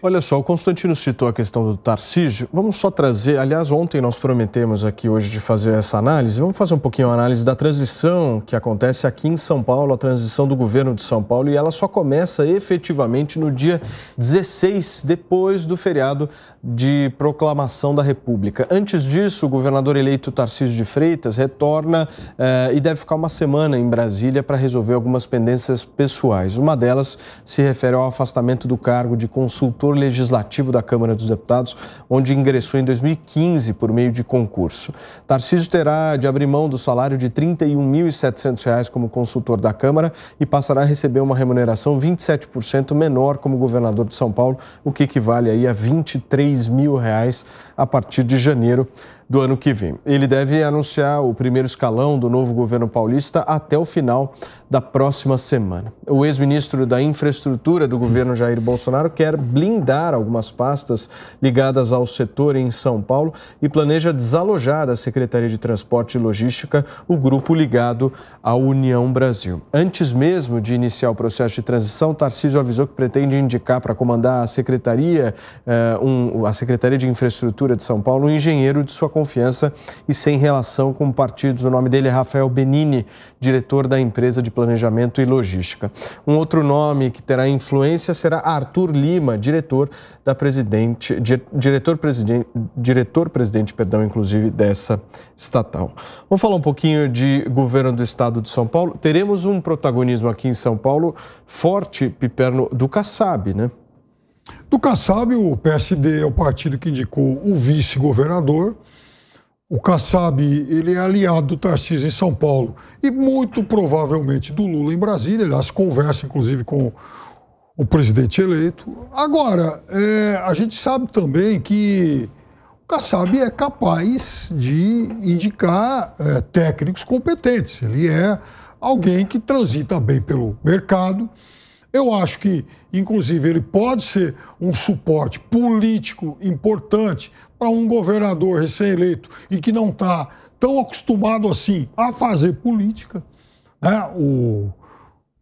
Olha só, o Constantino citou a questão do Tarcísio. Vamos só trazer, aliás, ontem nós prometemos aqui hoje de fazer essa análise. Vamos fazer um pouquinho a análise da transição que acontece aqui em São Paulo, a transição do governo de São Paulo, e ela só começa efetivamente no dia 16, depois do feriado de proclamação da República. Antes disso, o governador eleito Tarcísio de Freitas retorna eh, e deve ficar uma semana em Brasília para resolver algumas pendências pessoais. Uma delas se refere ao afastamento do cargo de consultor relator legislativo da Câmara dos Deputados, onde ingressou em 2015 por meio de concurso. Tarcísio terá de abrir mão do salário de R$ 31.700 como consultor da Câmara e passará a receber uma remuneração 27% menor como governador de São Paulo, o que equivale aí a R$ 23 mil reais a partir de janeiro do ano que vem. Ele deve anunciar o primeiro escalão do novo governo paulista até o final da próxima semana. O ex-ministro da Infraestrutura do governo Jair Bolsonaro quer blindar algumas pastas ligadas ao setor em São Paulo e planeja desalojar da Secretaria de Transporte e Logística o grupo ligado à União Brasil. Antes mesmo de iniciar o processo de transição, Tarcísio avisou que pretende indicar para comandar a Secretaria, eh, um, a Secretaria de Infraestrutura de São Paulo, um engenheiro de sua confiança e sem relação com partidos. O nome dele é Rafael Benini, diretor da empresa de planejamento e logística. Um outro nome que terá influência será Arthur Lima, diretor da presidente, diretor presidente, diretor presidente, perdão, inclusive dessa estatal. Vamos falar um pouquinho de governo do estado de São Paulo. Teremos um protagonismo aqui em São Paulo forte, Piperno, do Kassab, né? Do Kassab, o PSD é o partido que indicou o vice-governador o Kassab ele é aliado do Tarcísio em São Paulo e muito provavelmente do Lula em Brasília. Aliás, conversa inclusive com o presidente eleito. Agora, é, a gente sabe também que o Kassab é capaz de indicar é, técnicos competentes. Ele é alguém que transita bem pelo mercado eu acho que, inclusive, ele pode ser um suporte político importante para um governador recém-eleito e que não está tão acostumado assim a fazer política. Né? O,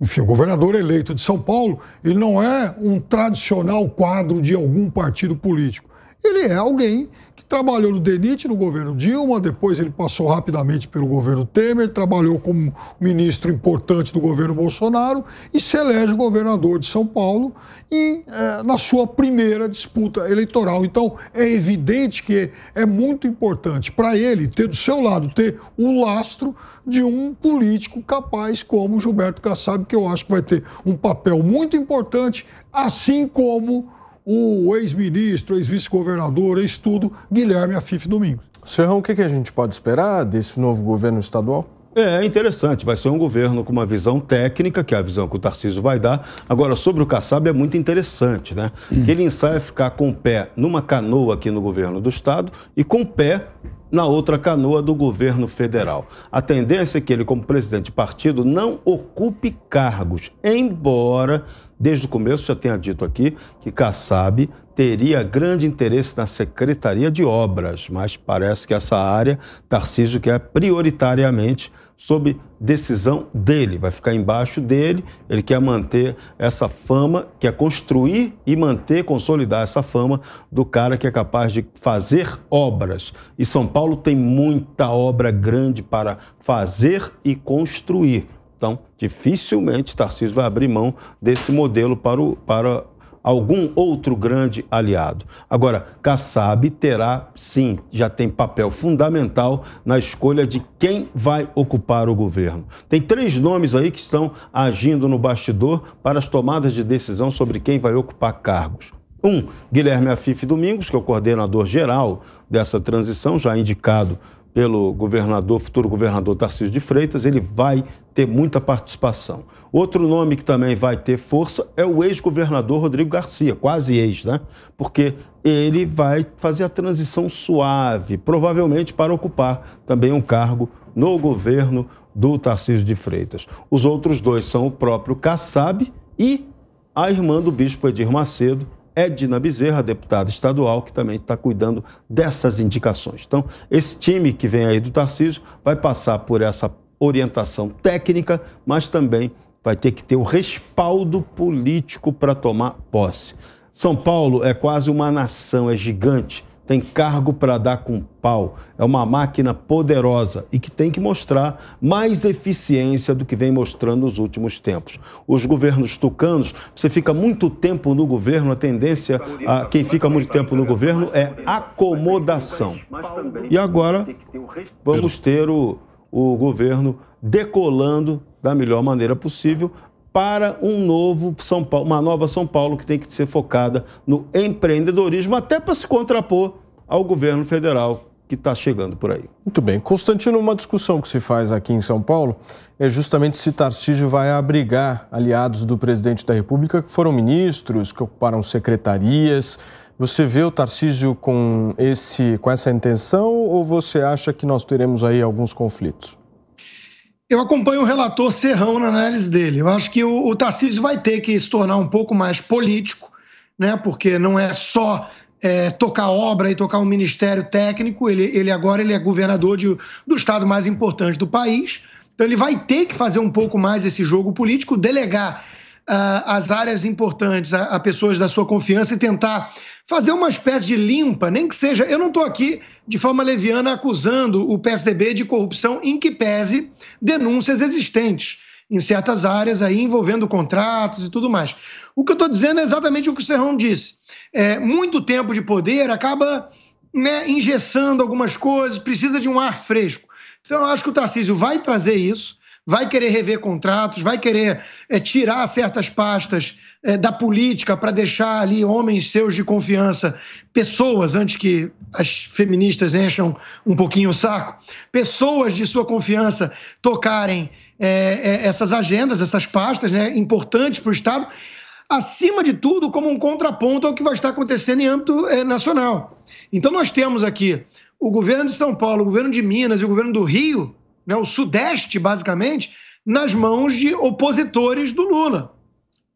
enfim, o governador eleito de São Paulo, ele não é um tradicional quadro de algum partido político ele é alguém que trabalhou no DENIT, no governo Dilma, depois ele passou rapidamente pelo governo Temer, trabalhou como ministro importante do governo Bolsonaro e se elege governador de São Paulo e, é, na sua primeira disputa eleitoral. Então, é evidente que é, é muito importante para ele ter do seu lado, ter o lastro de um político capaz como Gilberto Kassab, que eu acho que vai ter um papel muito importante, assim como o ex-ministro, ex-vice-governador, ex-tudo, Guilherme Afif Domingos. Serrão, o que, a gente pode esperar desse novo governo estadual? É, é interessante, vai ser um governo com uma visão técnica, que é a visão que o Tarcísio vai dar. Agora, sobre o Kassab é muito interessante, né? Que ele ensaia ficar com o pé numa canoa aqui no governo do Estado e com o pé na outra canoa do governo federal. A tendência é que ele, como presidente de partido, não ocupe cargos, embora, desde o começo, já tenha dito aqui que Kassab teria grande interesse na Secretaria de Obras, mas parece que essa área, Tarcísio quer é prioritariamente sob decisão dele, vai ficar embaixo dele. Ele quer manter essa fama, quer construir e manter, consolidar essa fama do cara que é capaz de fazer obras. E São Paulo tem muita obra grande para fazer e construir. Então, dificilmente Tarcísio vai abrir mão desse modelo para o, para algum outro grande aliado. Agora, Kassab terá, sim, já tem papel fundamental na escolha de quem vai ocupar o governo. Tem três nomes aí que estão agindo no bastidor para as tomadas de decisão sobre quem vai ocupar cargos. Um, Guilherme Afif Domingos, que é o coordenador geral dessa transição, já indicado pelo governador, futuro governador Tarcísio de Freitas, ele vai ter muita participação. Outro nome que também vai ter força é o ex-governador Rodrigo Garcia, quase ex, né? Porque ele vai fazer a transição suave, provavelmente para ocupar também um cargo no governo do Tarcísio de Freitas. Os outros dois são o próprio Kassab e a irmã do bispo Edir Macedo, Edna Bezerra, deputada estadual, que também está cuidando dessas indicações. Então, esse time que vem aí do Tarcísio vai passar por essa orientação técnica, mas também vai ter que ter o respaldo político para tomar posse. São Paulo é quase uma nação, é gigante tem cargo para dar com pau. É uma máquina poderosa e que tem que mostrar mais eficiência do que vem mostrando nos últimos tempos. Os governos tucanos, você fica muito tempo no governo, a tendência a quem fica muito tempo no governo é acomodação. E agora vamos ter o, o governo decolando da melhor maneira possível, para um novo São Paulo, uma nova São Paulo que tem que ser focada no empreendedorismo, até para se contrapor ao governo federal que está chegando por aí. Muito bem. Constantino, uma discussão que se faz aqui em São Paulo é justamente se Tarcísio vai abrigar aliados do presidente da República que foram ministros, que ocuparam secretarias. Você vê o Tarcísio com, esse, com essa intenção ou você acha que nós teremos aí alguns conflitos? Eu acompanho o relator Serrão na análise dele. Eu acho que o, o Tarcísio vai ter que se tornar um pouco mais político, né? porque não é só é, tocar obra e tocar um ministério técnico. Ele, ele agora ele é governador de, do estado mais importante do país. Então ele vai ter que fazer um pouco mais esse jogo político, delegar ah, as áreas importantes a, a, pessoas da sua confiança e tentar fazer uma espécie de limpa, nem que seja. Eu não estou aqui de forma leviana acusando o PSDB de corrupção, em que pese denúncias existentes em certas áreas aí envolvendo contratos e tudo mais. O que eu estou dizendo é exatamente o que o Serrão disse. É, muito tempo de poder acaba né, algumas coisas, precisa de um ar fresco. Então, eu acho que o Tarcísio vai trazer isso vai querer rever contratos, vai querer é, tirar certas pastas é, da política para deixar ali homens seus de confiança, pessoas, antes que as feministas encham um pouquinho o saco, pessoas de sua confiança tocarem é, essas agendas, essas pastas né, importantes para o Estado, acima de tudo, como um contraponto ao que vai estar acontecendo em âmbito nacional. Então, nós temos aqui o governo de São Paulo, o governo de Minas e o governo do Rio né, o Sudeste, basicamente, nas mãos de opositores do Lula.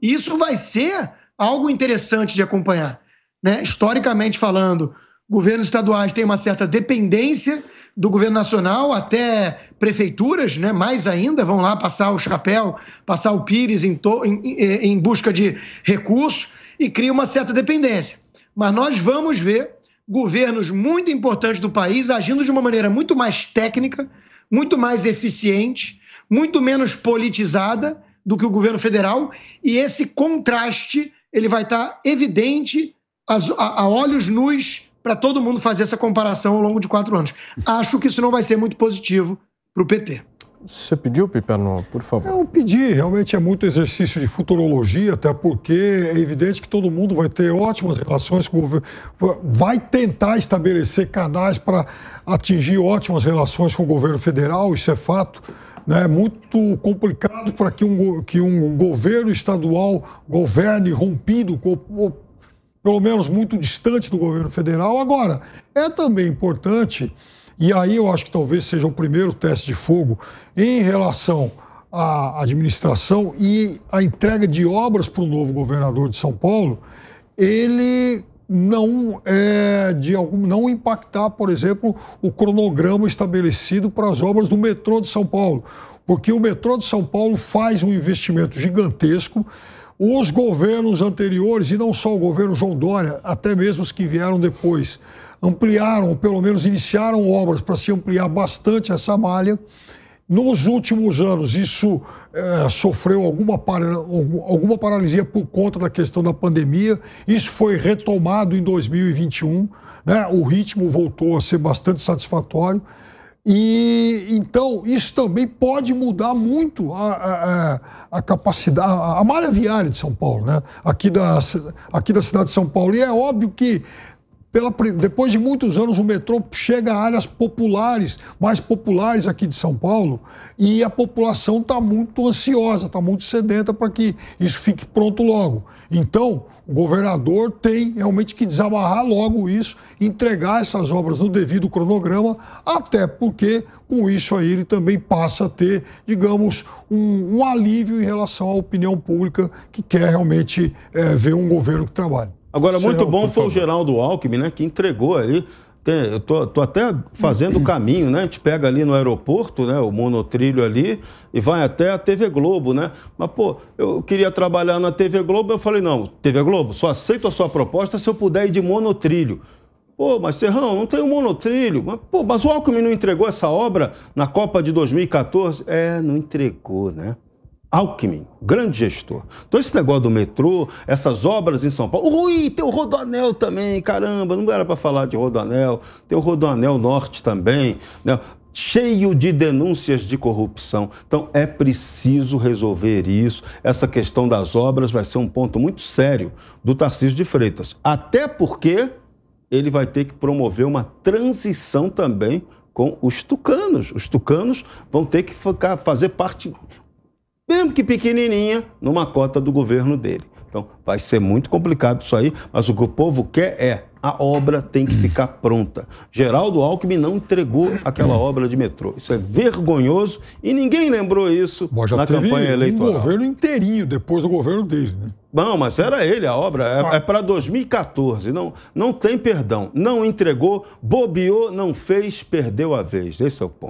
isso vai ser algo interessante de acompanhar. Né? Historicamente falando, governos estaduais têm uma certa dependência do governo nacional, até prefeituras, né? mais ainda, vão lá passar o chapéu, passar o pires em, em, eh, em busca de recursos e cria uma certa dependência. Mas nós vamos ver governos muito importantes do país agindo de uma maneira muito mais técnica, muito mais eficiente, muito menos politizada do que o governo federal, e esse contraste ele vai estar evidente a, a olhos nus para todo mundo fazer essa comparação ao longo de quatro anos. Acho que isso não vai ser muito positivo para o PT. Você pediu, Piperno, por favor? Eu pedi, realmente é muito exercício de futurologia, até porque é evidente que todo mundo vai ter ótimas relações com o governo, vai tentar estabelecer canais para atingir ótimas relações com o governo federal, isso é fato. Né? É muito complicado para que um, que um governo estadual governe rompido pelo menos muito distante do governo federal. Agora, é também importante e aí eu acho que talvez seja o primeiro teste de fogo em relação à administração e à entrega de obras para o novo governador de São Paulo. Ele não é, de algum não impactar, por exemplo, o cronograma estabelecido para as obras do metrô de São Paulo, porque o metrô de São Paulo faz um investimento gigantesco os governos anteriores, e não só o governo João Dória, até mesmo os que vieram depois, ampliaram, ou pelo menos iniciaram obras para se ampliar bastante essa malha. Nos últimos anos, isso é, sofreu alguma, para, alguma paralisia por conta da questão da pandemia. Isso foi retomado em 2021. Né? O ritmo voltou a ser bastante satisfatório. E então isso também pode mudar muito a, a, a, capacidade, a malha viária de São Paulo, né? aqui, da, aqui da cidade de São Paulo. E é óbvio que pela, depois de muitos anos, o metrô chega a áreas populares, mais populares aqui de São Paulo, e a população está muito ansiosa, está muito sedenta para que isso fique pronto logo. Então, o governador tem realmente que desamarrar logo isso, entregar essas obras no devido cronograma, até porque com isso aí ele também passa a ter, digamos, um, um alívio em relação à opinião pública que quer realmente é, ver um governo que trabalhe. Agora, Seu, muito é bom foi favor. o Geraldo Alckmin, né? Que entregou ali. Eu tô, tô até fazendo o caminho, né? A gente pega ali no aeroporto, né? O monotrilho ali e vai até a TV Globo, né? Mas, pô, eu queria trabalhar na TV Globo, eu falei, não, TV Globo, só aceito a sua proposta se eu puder ir de monotrilho. Pô, mas Serrão, não tem um monotrilho. Mas, pô, mas o Alckmin não entregou essa obra na Copa de 2014? É, não entregou, né? Alckmin, grande gestor. Então, esse negócio do metrô, essas obras em São Paulo. Ui, tem o Rodoanel também, caramba, não era para falar de Rodoanel. Tem o Rodoanel Norte também, né? cheio de denúncias de corrupção. Então, é preciso resolver isso. Essa questão das obras vai ser um ponto muito sério do Tarcísio de Freitas. Até porque ele vai ter que promover uma transição também com os tucanos. Os tucanos vão ter que ficar, fazer parte mesmo que pequenininha, numa cota do governo dele. Então, vai ser muito complicado isso aí, mas o que o povo quer é a obra tem que ficar pronta. Geraldo Alckmin não entregou aquela obra de metrô. Isso é vergonhoso e ninguém lembrou isso Bom, na campanha eleitoral. um governo inteirinho depois do governo dele, né? Não, mas era ele a obra. É, ah. é para 2014. Não, não tem perdão. Não entregou, bobeou, não fez, perdeu a vez. Esse é o ponto.